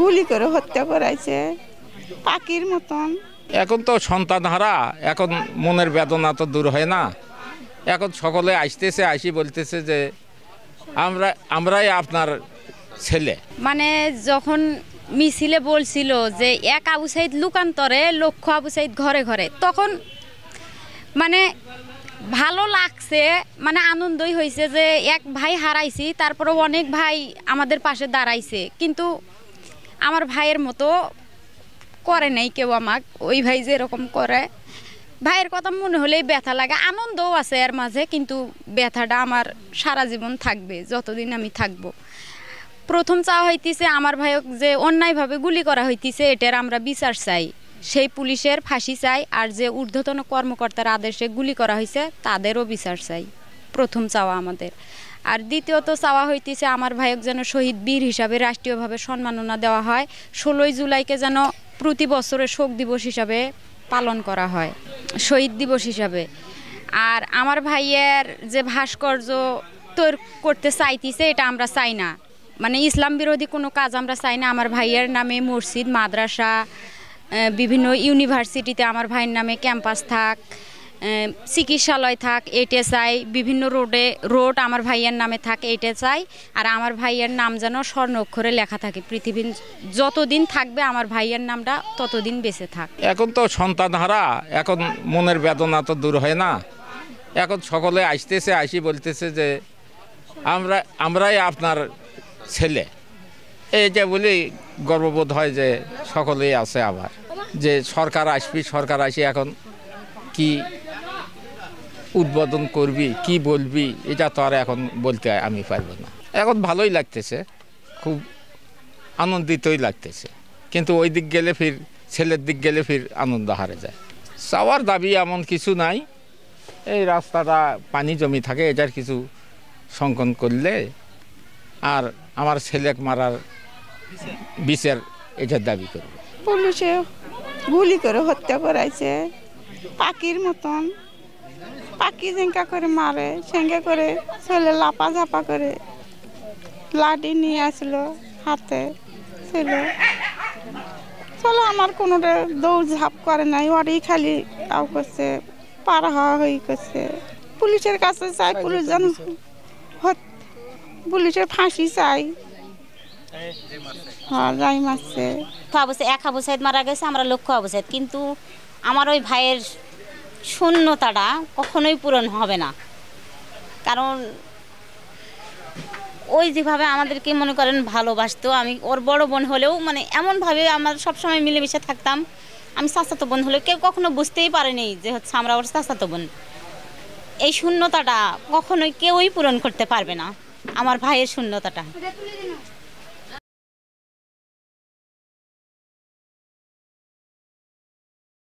গুলি করে হত্যা করাইছে পাখির মতন এখন তো সন্তান হারা এখন মনের বেদনা তো দূর হয় না এখন সকলে আসতেছে আসি বলতেছে যে আমরা আমরাই আপনার ছেলে মানে যখন মিছিলে বলছিল যে এক আবু সাইদ লুকান্তরে লক্ষ আবু সাইদ ঘরে ঘরে তখন মানে ভালো লাগছে মানে আনন্দই হয়েছে যে এক ভাই হারাইছি তারপরে অনেক ভাই আমাদের পাশে দাঁড়াইছে কিন্তু আমার ভাইয়ের মতো করে নাই কেউ আমাক ওই ভাই যেরকম করে ভাইয়ের কথা মনে হলেই ব্যথা লাগে আনন্দও আছে এর মাঝে কিন্তু ব্যথাটা আমার সারা জীবন থাকবে যতদিন আমি থাকব প্রথম চাওয়া হইতেছে আমার ভাইয়ক যে অন্যায়ভাবে গুলি করা হইতেছে এটার আমরা বিচার চাই সেই পুলিশের ফাঁসি চাই আর যে ঊর্ধ্বতন কর্মকর্তার আদেশে গুলি করা হয়েছে তাদেরও বিচার চাই প্রথম চাওয়া আমাদের আর দ্বিতীয়ত চাওয়া হইতেছে আমার ভাইয়ক যেন শহীদ বীর হিসাবে রাষ্ট্রীয়ভাবে সম্মাননা দেওয়া হয় ষোলোই জুলাইকে যেন প্রতি বছরে শোক দিবস হিসাবে পালন করা হয় শহীদ দিবস হিসাবে আর আমার ভাইয়ের যে ভাস্কর্য তৈরি করতে চাইতিছে এটা আমরা চাই না মানে ইসলাম বিরোধী কোনো কাজ আমরা চাই না আমার ভাইয়ের নামে মসজিদ মাদ্রাসা বিভিন্ন ইউনিভার্সিটিতে আমার ভাইয়ের নামে ক্যাম্পাস থাক চিকিৎসালয় থাক এটে চাই বিভিন্ন রোডে রোড আমার ভাইয়ের নামে থাক এটে চাই আর আমার ভাইয়ের নাম যেন স্বর্ণ অক্ষরে লেখা থাকে পৃথিবীর যতদিন থাকবে আমার ভাইয়ের নামটা ততদিন বেঁচে থাক এখন তো সন্তান হারা এখন মনের বেদনা তো দূর হয় না এখন সকলে আসতেছে আসি বলতেছে যে আমরা আমরাই আপনার ছেলে এইটা বলি গর্ববোধ হয় যে সকলেই আছে আবার যে সরকার আসবি সরকার আসি এখন কি উদ্বোধন করবি কি বলবি এটা তো আর এখন বলতে আমি পারব না এখন ভালোই লাগতেছে খুব আনন্দিতই লাগতেছে কিন্তু ওই দিক গেলে ফির ছেলের দিক গেলে ফির আনন্দ হারে যায় চাওয়ার দাবি এমন কিছু নাই এই রাস্তাটা পানি জমি থাকে এটার কিছু সংকন করলে আর আমার ছেলেক মারার বিচার এটার দাবি করবে পুলিশে গুলি করে হত্যা করাইছে পাখির মতন পাখি জিঙ্কা করে মারে সেঙ্গে করে ছেলে লাপা ঝাপা করে লাডি নিয়ে আসলো হাতে ছেলে চলো আমার কোনোটা দৌড় ঝাঁপ করে নাই ওরই খালি তাও করছে পার হওয়া হয়ে করছে পুলিশের কাছে চাই পুলিশ যেন পুলিশের ফাঁসি চাই হ্যাঁ যাই মারছে এক হাবুসাইদ সাইড মারা গেছে আমরা লক্ষ্য হাবুসাইদ সাইড কিন্তু আমার ওই ভাইয়ের শূন্যতাটা কখনোই পূরণ হবে না কারণ ওই যেভাবে আমাদেরকে মনে করেন ভালোবাসতো আমি ওর বড় বোন হলেও মানে এমনভাবে আমার সবসময় মিলেমিশে থাকতাম আমি স্বাস্থ্য বোন হলেও কেউ কখনো বুঝতেই পারেনি যে হচ্ছে আমরা ওর স্বাস্থ্য বোন এই শূন্যতাটা কখনোই কেউই পূরণ করতে পারবে না আমার ভাইয়ের শূন্যতাটা